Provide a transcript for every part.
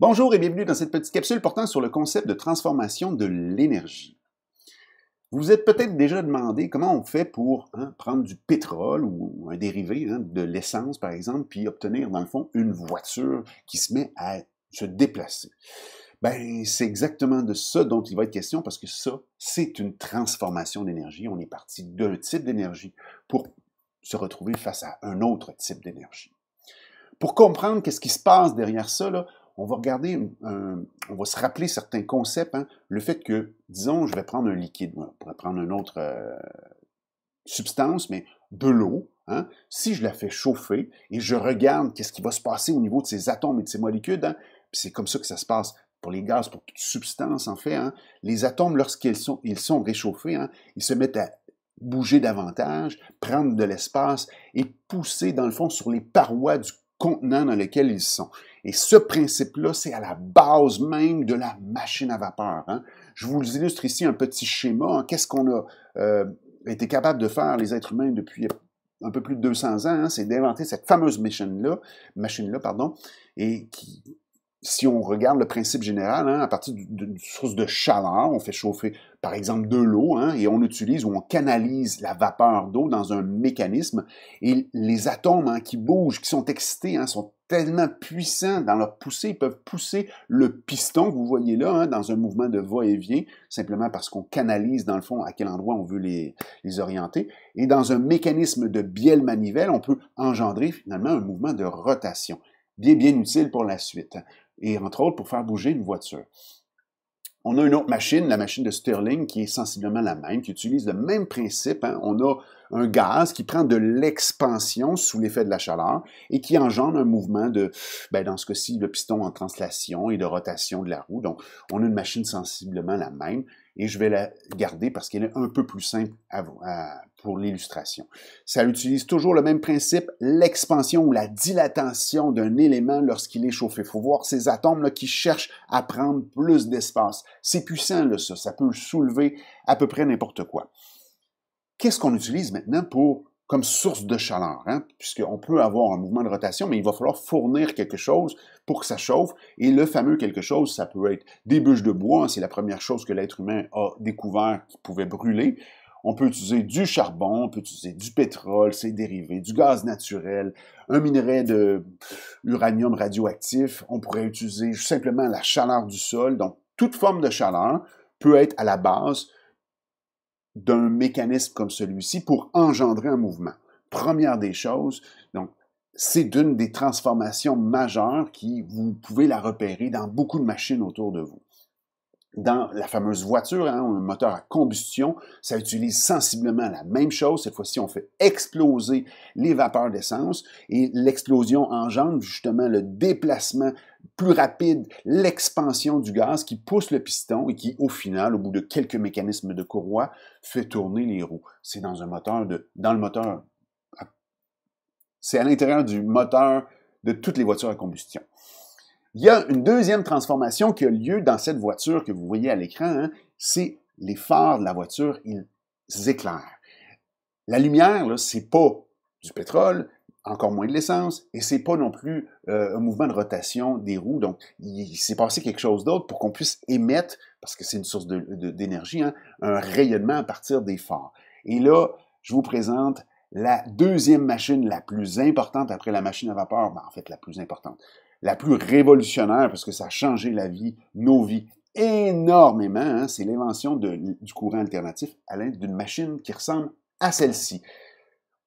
Bonjour et bienvenue dans cette petite capsule portant sur le concept de transformation de l'énergie. Vous vous êtes peut-être déjà demandé comment on fait pour hein, prendre du pétrole ou un dérivé hein, de l'essence, par exemple, puis obtenir, dans le fond, une voiture qui se met à se déplacer. Ben, c'est exactement de ça dont il va être question parce que ça, c'est une transformation d'énergie. On est parti d'un type d'énergie pour se retrouver face à un autre type d'énergie. Pour comprendre qu'est-ce qui se passe derrière ça, là, on va regarder, on va se rappeler certains concepts. Hein. Le fait que, disons, je vais prendre un liquide, on pourrait prendre une autre euh, substance, mais de l'eau. Hein. Si je la fais chauffer et je regarde qu'est-ce qui va se passer au niveau de ces atomes et de ces molécules, hein, c'est comme ça que ça se passe pour les gaz, pour toute substance en fait. Les atomes, lorsqu'ils sont, ils sont réchauffés, ils se mettent à bouger davantage, prendre de l'espace et pousser dans le fond sur les parois du contenant dans lequel ils sont. Et ce principe-là, c'est à la base même de la machine à vapeur. Hein. Je vous illustre ici un petit schéma. Hein. Qu'est-ce qu'on a euh, été capable de faire, les êtres humains, depuis un peu plus de 200 ans, hein? c'est d'inventer cette fameuse machine-là, machine-là, pardon, et qui, si on regarde le principe général, hein, à partir d'une source de chaleur, on fait chauffer par exemple de l'eau hein, et on utilise ou on canalise la vapeur d'eau dans un mécanisme et les atomes hein, qui bougent, qui sont excités, sont tellement puissants dans leur poussée, ils peuvent pousser le piston que vous voyez là dans un mouvement de va-et-vient, simplement parce qu'on canalise dans le fond à quel endroit on veut les, les orienter. Et dans un mécanisme de bielle-manivelle, on peut engendrer finalement un mouvement de rotation bien, bien utile pour la suite et entre autres pour faire bouger une voiture. On a une autre machine, la machine de Stirling, qui est sensiblement la même, qui utilise le même principe. Hein. On a un gaz qui prend de l'expansion sous l'effet de la chaleur et qui engendre un mouvement de, ben dans ce cas-ci, le piston en translation et de rotation de la roue. Donc, on a une machine sensiblement la même et je vais la garder parce qu'elle est un peu plus simple pour l'illustration. Ça utilise toujours le même principe, l'expansion ou la dilatation d'un élément lorsqu'il est chauffé. Il faut voir ces atomes-là qui cherchent à prendre plus d'espace. C'est puissant, là, ça. Ça peut soulever à peu près n'importe quoi. Qu'est-ce qu'on utilise maintenant pour comme source de chaleur, hein, puisqu'on peut avoir un mouvement de rotation, mais il va falloir fournir quelque chose pour que ça chauffe. Et le fameux quelque chose, ça peut être des bûches de bois, c'est la première chose que l'être humain a découvert qui pouvait brûler. On peut utiliser du charbon, on peut utiliser du pétrole, ses dérivés, du gaz naturel, un minerai de uranium radioactif. On pourrait utiliser simplement la chaleur du sol. Donc, toute forme de chaleur peut être à la base d'un mécanisme comme celui-ci pour engendrer un mouvement. Première des choses, donc, c'est d'une des transformations majeures qui, vous pouvez la repérer dans beaucoup de machines autour de vous dans la fameuse voiture, hein, un moteur à combustion, ça utilise sensiblement la même chose. Cette fois-ci, on fait exploser les vapeurs d'essence et l'explosion engendre justement le déplacement plus rapide, l'expansion du gaz qui pousse le piston et qui, au final, au bout de quelques mécanismes de courroie, fait tourner les roues. C'est dans un moteur de, dans le moteur, c'est à l'intérieur du moteur de toutes les voitures à combustion. Il y a une deuxième transformation qui a lieu dans cette voiture que vous voyez à l'écran, hein. c'est les phares de la voiture, ils éclairent. La lumière, ce n'est pas du pétrole, encore moins de l'essence, et c'est pas non plus euh, un mouvement de rotation des roues. Donc, il, s'est passé quelque chose d'autre pour qu'on puisse émettre, parce que c'est une source d'énergie, hein, un rayonnement à partir des phares. Et là, je vous présente la deuxième machine la plus importante après la machine à vapeur, ben, en fait la plus importante la plus révolutionnaire parce que ça a changé la vie, nos vies énormément. Hein, c'est l'invention du courant alternatif à l'aide d'une machine qui ressemble à celle-ci.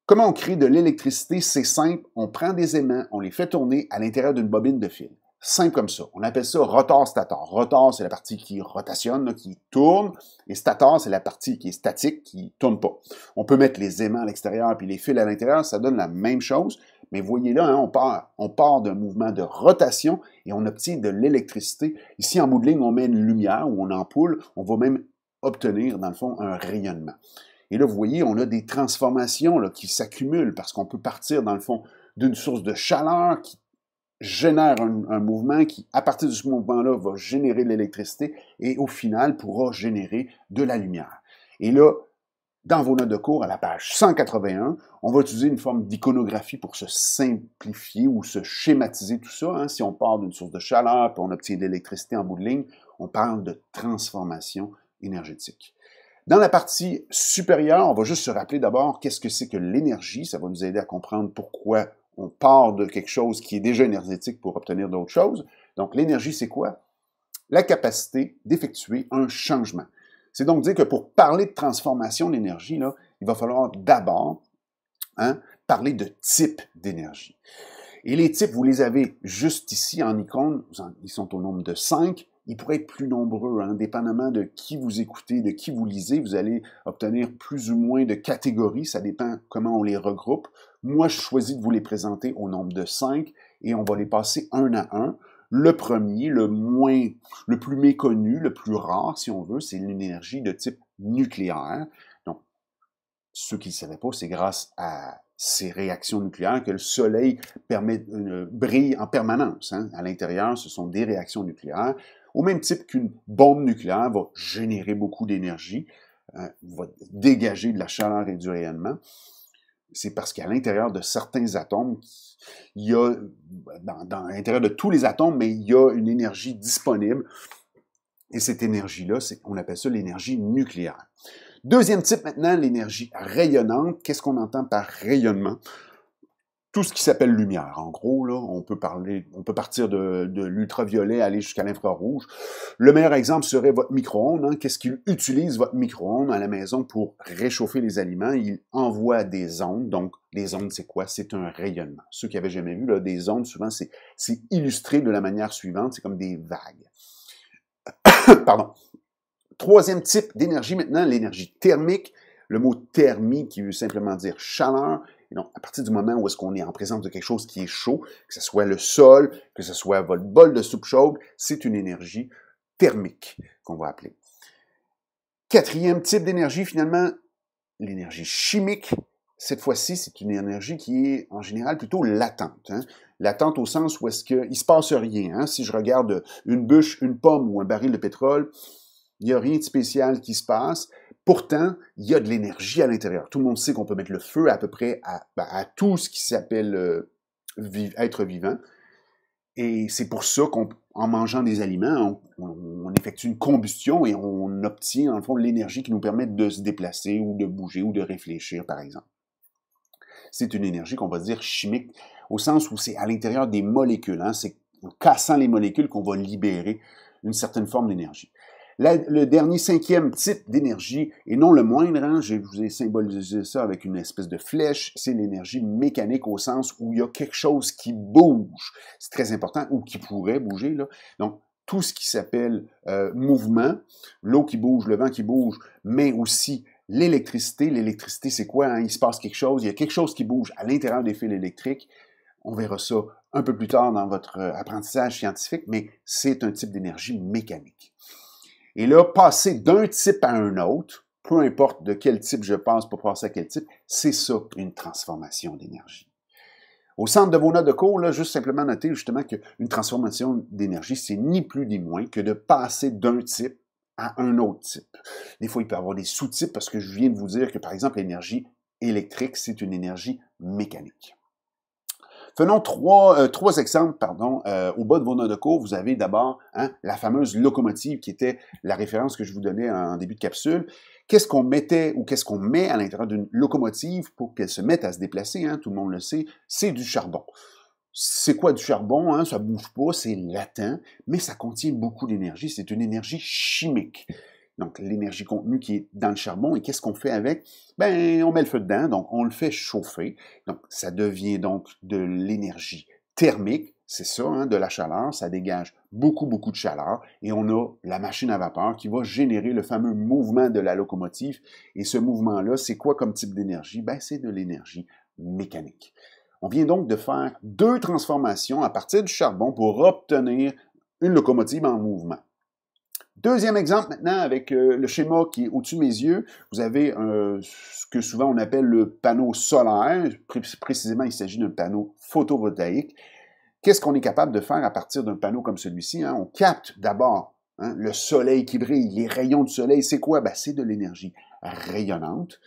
Comment on crée de l'électricité? C'est simple, on prend des aimants, on les fait tourner à l'intérieur d'une bobine de fil. Simple comme ça. On appelle ça rotor stator. Rotor, c'est la partie qui rotationne, qui tourne, et stator, c'est la partie qui est statique, qui tourne pas. On peut mettre les aimants à l'extérieur puis les fils à l'intérieur, ça donne la même chose. Mais voyez là, hein, on part, on part d'un mouvement de rotation et on obtient de l'électricité. Ici, en bout de ligne, on met une lumière ou on ampoule. On va même obtenir, dans le fond, un rayonnement. Et là, vous voyez, on a des transformations qui s'accumulent parce qu'on peut partir, dans le fond, d'une source de chaleur qui génère un, mouvement qui, à partir de ce mouvement-là, va générer de l'électricité et au final pourra générer de la lumière. Et là, dans vos notes de cours, à la page 181, on va utiliser une forme d'iconographie pour se simplifier ou se schématiser tout ça. Hein. Si on parle d'une source de chaleur, puis on obtient de l'électricité en bout de ligne, on parle de transformation énergétique. Dans la partie supérieure, on va juste se rappeler d'abord qu'est-ce que c'est que l'énergie. Ça va nous aider à comprendre pourquoi on part de quelque chose qui est déjà énergétique pour obtenir d'autres choses. Donc, l'énergie, c'est quoi? La capacité d'effectuer un changement. C'est donc dire que pour parler de transformation d'énergie, il va falloir d'abord hein, parler de type d'énergie. Et les types, vous les avez juste ici en icône, ils sont au nombre de cinq. Ils pourraient être plus nombreux, indépendamment hein. de qui vous écoutez, de qui vous lisez, vous allez obtenir plus ou moins de catégories, ça dépend comment on les regroupe. Moi, je choisis de vous les présenter au nombre de cinq et on va les passer un à un. Le premier, le moins, le plus méconnu, le plus rare, si on veut, c'est l'énergie de type nucléaire. Donc, ceux qui ne savaient pas, c'est grâce à ces réactions nucléaires que le Soleil euh, brille en permanence. Hein. À l'intérieur, ce sont des réactions nucléaires au même type qu'une bombe nucléaire va générer beaucoup d'énergie, euh, va dégager de la chaleur et du rayonnement. C'est parce qu'à l'intérieur de certains atomes, il y a, dans, dans l'intérieur de tous les atomes, mais il y a une énergie disponible. Et cette énergie-là, on appelle ça l'énergie nucléaire. Deuxième type maintenant, l'énergie rayonnante. Qu'est-ce qu'on entend par rayonnement? tout ce qui s'appelle lumière. En gros, là, on peut parler, on peut partir de, l'ultraviolet, aller jusqu'à l'infrarouge. Le meilleur exemple serait votre micro-ondes. Hein. Qu'est-ce qu'il utilise votre micro-ondes à la maison pour réchauffer les aliments? Il envoie des ondes. Donc, les ondes, c'est quoi? C'est un rayonnement. Ceux qui avaient jamais vu, des ondes, souvent, c'est illustré de la manière suivante. C'est comme des vagues. Pardon. Troisième type d'énergie maintenant, l'énergie thermique. Le mot thermique », qui veut simplement dire chaleur à partir du moment où est-ce qu'on est en présence de quelque chose qui est chaud, que ce soit le sol, que ce soit votre bol de soupe chaude, c'est une énergie thermique qu'on va appeler. Quatrième type d'énergie, finalement, l'énergie chimique. Cette fois-ci, c'est une énergie qui est en général plutôt latente. Hein. Latente au sens où est-ce qu'il ne se passe rien. Hein. Si je regarde une bûche, une pomme ou un baril de pétrole, il n'y a rien de spécial qui se passe. Pourtant, il y a de l'énergie à l'intérieur. Tout le monde sait qu'on peut mettre le feu à peu près à, ben, tout ce qui s'appelle euh, être vivant. Et c'est pour ça qu'en mangeant des aliments, on, effectue une combustion et on obtient, en fond, l'énergie qui nous permet de se déplacer ou de bouger ou de réfléchir, par exemple. C'est une énergie qu'on va dire chimique, au sens où c'est à l'intérieur des molécules. Hein. c'est en cassant les molécules qu'on va libérer une certaine forme d'énergie le dernier cinquième type d'énergie, et non le moindre, hein, je vous ai symbolisé ça avec une espèce de flèche, c'est l'énergie mécanique au sens où il y a quelque chose qui bouge. C'est très important, ou qui pourrait bouger. Donc, tout ce qui s'appelle euh, mouvement, l'eau qui bouge, le vent qui bouge, mais aussi l'électricité. L'électricité, c'est quoi? Hein? Il se passe quelque chose, il y a quelque chose qui bouge à l'intérieur des fils électriques. On verra ça un peu plus tard dans votre euh, apprentissage scientifique, mais c'est un type d'énergie mécanique. Et là, passer d'un type à un autre, peu importe de quel type je passe pour passer à quel type, c'est ça, une transformation d'énergie. Au centre de vos notes de cours, là, juste simplement noter justement qu'une transformation d'énergie, c'est ni plus ni moins que de passer d'un type à un autre type. Des fois, il peut y avoir des sous-types parce que je viens de vous dire que, par exemple, l'énergie électrique, c'est une énergie mécanique. Faisons euh, trois, exemples, pardon. Euh, au bas de vos notes de cours, vous avez d'abord hein, la fameuse locomotive qui était la référence que je vous donnais en début de capsule. Qu'est-ce qu'on mettait ou qu'est-ce qu'on met à l'intérieur d'une locomotive pour qu'elle se mette à se déplacer? Hein? tout le monde le sait, c'est du charbon. C'est quoi du charbon? Hein? Ça bouge pas, c'est latent, mais ça contient beaucoup d'énergie. C'est une énergie chimique donc l'énergie contenue qui est dans le charbon. Et qu'est-ce qu'on fait avec? Ben, on met le feu dedans, donc on le fait chauffer. Donc, ça devient donc de l'énergie thermique, c'est ça, hein, de la chaleur, ça dégage beaucoup, beaucoup de chaleur. Et on a la machine à vapeur qui va générer le fameux mouvement de la locomotive. Et ce mouvement-là, c'est quoi comme type d'énergie? Ben, c'est de l'énergie mécanique. On vient donc de faire deux transformations à partir du charbon pour obtenir une locomotive en mouvement. Deuxième exemple maintenant avec euh, le schéma qui est au-dessus de mes yeux, vous avez euh, ce que souvent on appelle le panneau solaire. précisément, il s'agit d'un panneau photovoltaïque. Qu'est-ce qu'on est capable de faire à partir d'un panneau comme celui-ci? Hein? On capte d'abord hein, le soleil qui brille, les rayons du soleil. C'est quoi? Ben, C'est de l'énergie rayonnante.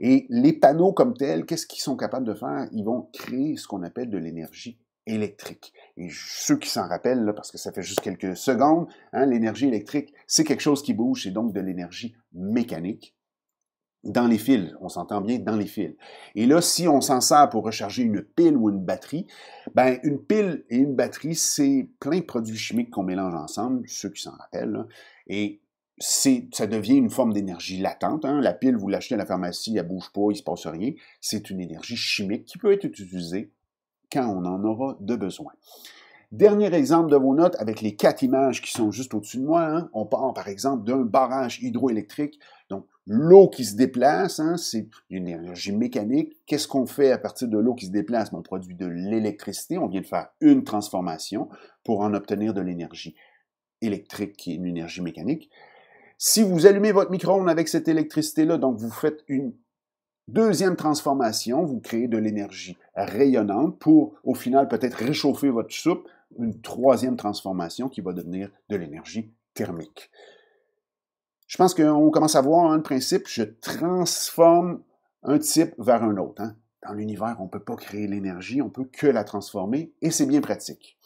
Et les panneaux comme tels, qu'est-ce qu'ils sont capables de faire? Ils vont créer ce qu'on appelle de l'énergie électrique. Et ceux qui s'en rappellent, parce que ça fait juste quelques secondes, hein, l'énergie électrique, c'est quelque chose qui bouge, c'est donc de l'énergie mécanique dans les fils, on s'entend bien, dans les fils. Et là, si on s'en sert pour recharger une pile ou une batterie, ben une pile et une batterie, c'est plein de produits chimiques qu'on mélange ensemble, ceux qui s'en rappellent, et ça devient une forme d'énergie latente. Hein. La pile, vous l'achetez à la pharmacie, elle ne bouge pas, il ne se passe rien. C'est une énergie chimique qui peut être utilisée quand on en aura de besoin. Dernier exemple de vos notes avec les quatre images qui sont juste au-dessus de moi. Hein. On part par exemple d'un barrage hydroélectrique. Donc, l'eau qui se déplace, hein, c'est une énergie mécanique. Qu'est-ce qu'on fait à partir de l'eau qui se déplace? On produit de l'électricité. On vient de faire une transformation pour en obtenir de l'énergie électrique qui est une énergie mécanique. Si vous allumez votre micro-ondes avec cette électricité-là, donc vous faites une Deuxième transformation, vous créez de l'énergie rayonnante pour au final peut-être réchauffer votre soupe. Une troisième transformation qui va devenir de l'énergie thermique. Je pense qu'on commence à voir un principe, je transforme un type vers un autre. Hein. Dans l'univers, on ne peut pas créer l'énergie, on ne peut que la transformer et c'est bien pratique.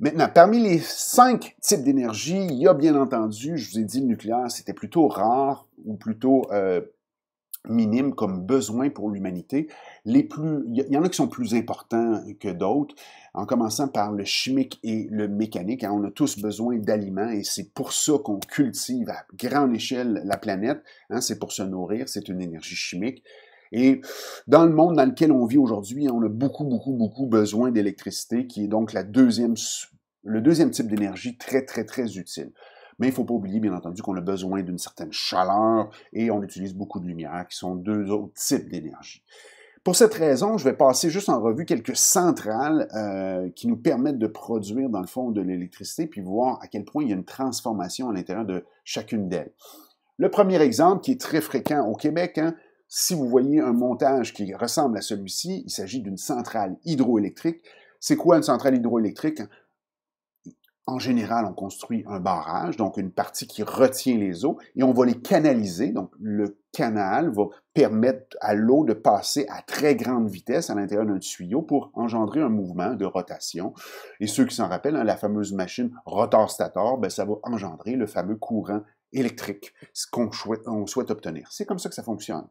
Maintenant, parmi les cinq types d'énergie, il y a bien entendu, je vous ai dit, le nucléaire, c'était plutôt rare ou plutôt euh, minimes comme besoin pour l'humanité. Les plus, il y en a qui sont plus importants que d'autres, en commençant par le chimique et le mécanique. Hein. On a tous besoin d'aliments et c'est pour ça qu'on cultive à grande échelle la planète. Hein. C'est pour se nourrir, c'est une énergie chimique. Et dans le monde dans lequel on vit aujourd'hui, on a beaucoup, beaucoup, beaucoup besoin d'électricité, qui est donc la deuxième, le deuxième type d'énergie très, très, très utile. Mais il ne faut pas oublier, bien entendu, qu'on a besoin d'une certaine chaleur et on utilise beaucoup de lumière, qui sont deux autres types d'énergie. Pour cette raison, je vais passer juste en revue quelques centrales euh, qui nous permettent de produire, dans le fond, de l'électricité, puis voir à quel point il y a une transformation à l'intérieur de chacune d'elles. Le premier exemple, qui est très fréquent au Québec, hein, si vous voyez un montage qui ressemble à celui-ci, il s'agit d'une centrale hydroélectrique. C'est quoi une centrale hydroélectrique? en général, on construit un barrage, donc une partie qui retient les eaux, et on va les canaliser. Donc, le canal va permettre à l'eau de passer à très grande vitesse à l'intérieur d'un tuyau pour engendrer un mouvement de rotation. Et ceux qui s'en rappellent, hein, la fameuse machine rotor-stator, ben, ça va engendrer le fameux courant électrique, ce qu'on souhaite obtenir. C'est comme ça que ça fonctionne.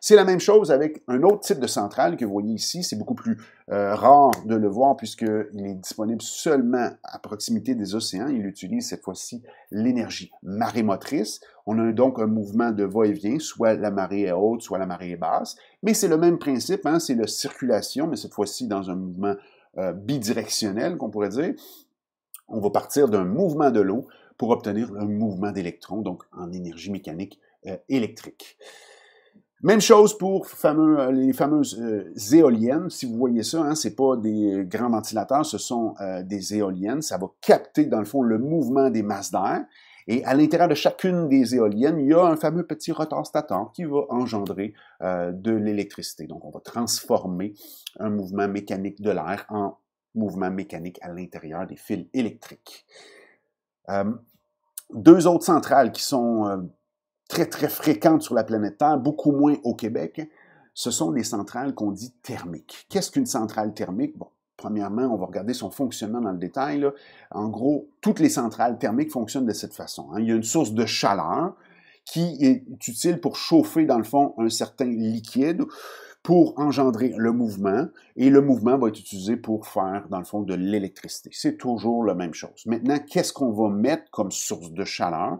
C'est la même chose avec un autre type de centrale que vous voyez ici. C'est beaucoup plus euh, rare de le voir puisqu'il est disponible seulement à proximité des océans. Il utilise cette fois-ci l'énergie marémotrice. On a donc un mouvement de va-et-vient, soit la marée est haute, soit la marée est basse. Mais c'est le même principe, hein? c'est la circulation, mais cette fois-ci dans un mouvement euh, bidirectionnel qu'on pourrait dire. On va partir d'un mouvement de l'eau pour obtenir un mouvement d'électrons, donc en énergie mécanique euh, électrique. Même chose pour euh, les fameuses euh, éoliennes. Si vous voyez ça, hein, ce pas des euh, grands ventilateurs, ce sont des éoliennes. Ça va capter, dans le fond, le mouvement des masses d'air. Et à l'intérieur de chacune des éoliennes, il y a un fameux petit retard-stator qui va engendrer de l'électricité. Donc, on va transformer un mouvement mécanique de l'air en mouvement mécanique à l'intérieur des fils électriques. deux autres centrales qui sont très, très fréquente sur la planète Terre, beaucoup moins au Québec, ce sont des centrales qu'on dit thermiques. Qu'est-ce qu'une centrale thermique? Bon, premièrement, on va regarder son fonctionnement dans le détail. En gros, toutes les centrales thermiques fonctionnent de cette façon. Hein. Il y a une source de chaleur qui est utile pour chauffer, dans le fond, un certain liquide pour engendrer le mouvement, et le mouvement va être utilisé pour faire, dans le fond, de l'électricité. C'est toujours la même chose. Maintenant, qu'est-ce qu'on va mettre comme source de chaleur?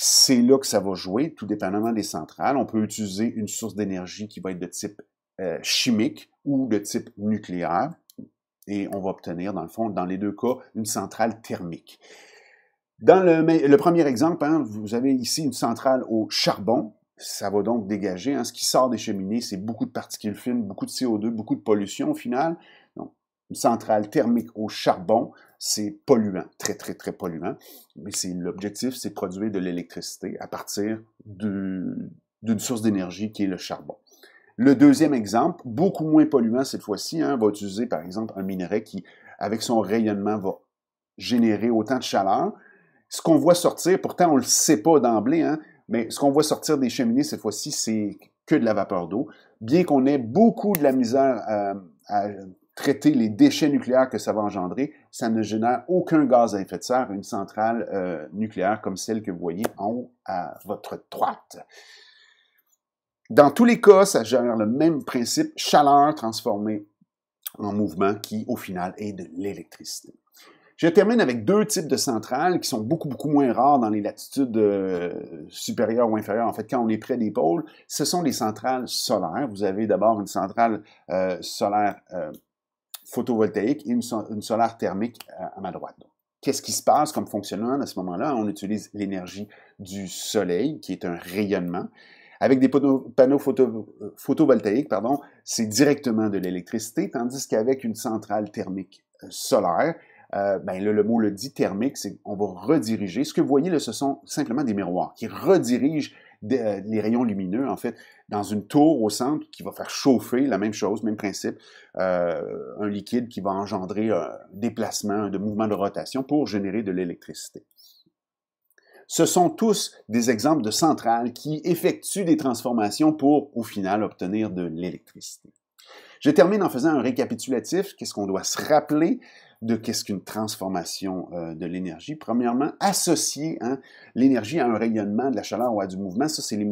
C'est là que ça va jouer, tout dépendamment des centrales. On peut utiliser une source d'énergie qui va être de type euh, chimique ou de type nucléaire. Et on va obtenir, dans le fond, dans les deux cas, une centrale thermique. Dans le, premier exemple, hein, vous avez ici une centrale au charbon. Ça va donc dégager. Hein, ce qui sort des cheminées, c'est beaucoup de particules fines, beaucoup de CO2, beaucoup de pollution au final. Donc, une centrale thermique au charbon, c'est polluant, très, très, très polluant. Mais l'objectif, c'est produire de l'électricité à partir d'une source d'énergie qui est le charbon. Le deuxième exemple, beaucoup moins polluant cette fois-ci, hein, va utiliser par exemple un minerai qui, avec son rayonnement, va générer autant de chaleur. Ce qu'on voit sortir, pourtant on ne le sait pas d'emblée, hein, mais ce qu'on voit sortir des cheminées cette fois-ci, c'est que de la vapeur d'eau. Bien qu'on ait beaucoup de la misère à traiter les déchets nucléaires que ça va engendrer, ça ne génère aucun gaz à effet de serre, une centrale euh, nucléaire comme celle que vous voyez en haut à votre droite. Dans tous les cas, ça génère le même principe, chaleur transformée en mouvement qui, au final, est de l'électricité. Je termine avec deux types de centrales qui sont beaucoup, beaucoup moins rares dans les latitudes euh, supérieures ou inférieures. En fait, quand on est près des pôles, ce sont les centrales solaires. Vous avez d'abord une centrale euh, solaire photovoltaïque et une, solaire thermique à, ma droite. Qu'est-ce qui se passe comme fonctionnement à ce moment-là? On utilise l'énergie du soleil, qui est un rayonnement. Avec des panneaux euh, photovoltaïques, pardon, c'est directement de l'électricité, tandis qu'avec une centrale thermique euh, solaire, euh, ben le, mot le dit thermique, c'est on va rediriger. Ce que vous voyez là, ce sont simplement des miroirs qui redirigent euh, les rayons lumineux, en fait, dans une tour au centre qui va faire chauffer, la même chose, même principe, euh, un liquide qui va engendrer un déplacement, un mouvement de rotation pour générer de l'électricité. Ce sont tous des exemples de centrales qui effectuent des transformations pour, au final, obtenir de l'électricité. Je termine en faisant un récapitulatif. Qu'est-ce qu'on doit se rappeler de qu'est-ce qu'une transformation euh, de l'énergie. Premièrement, associer hein, l'énergie à un rayonnement, de la chaleur ou à du mouvement. Ça, c'est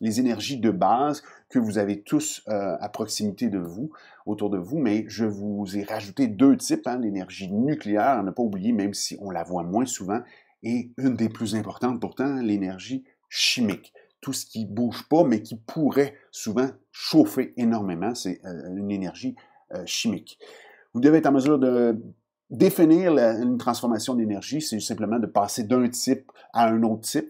les, énergies de base que vous avez tous euh, à proximité de vous, autour de vous. Mais je vous ai rajouté deux types, hein, l'énergie nucléaire, ne pas oublier même si on la voit moins souvent, et une des plus importantes pourtant, l'énergie chimique tout ce qui bouge pas, mais qui pourrait souvent chauffer énormément, c'est euh, une énergie chimique. Vous devez être en mesure de définir une transformation d'énergie, c'est simplement de passer d'un type à un autre type.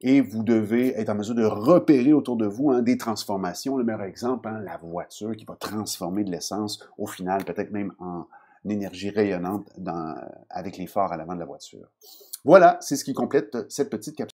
Et vous devez être en mesure de repérer autour de vous hein, des transformations. Le meilleur exemple, hein, la voiture qui va transformer de l'essence au final, peut-être même en énergie rayonnante avec les phares à l'avant de la voiture. Voilà, c'est ce qui complète cette petite capsule.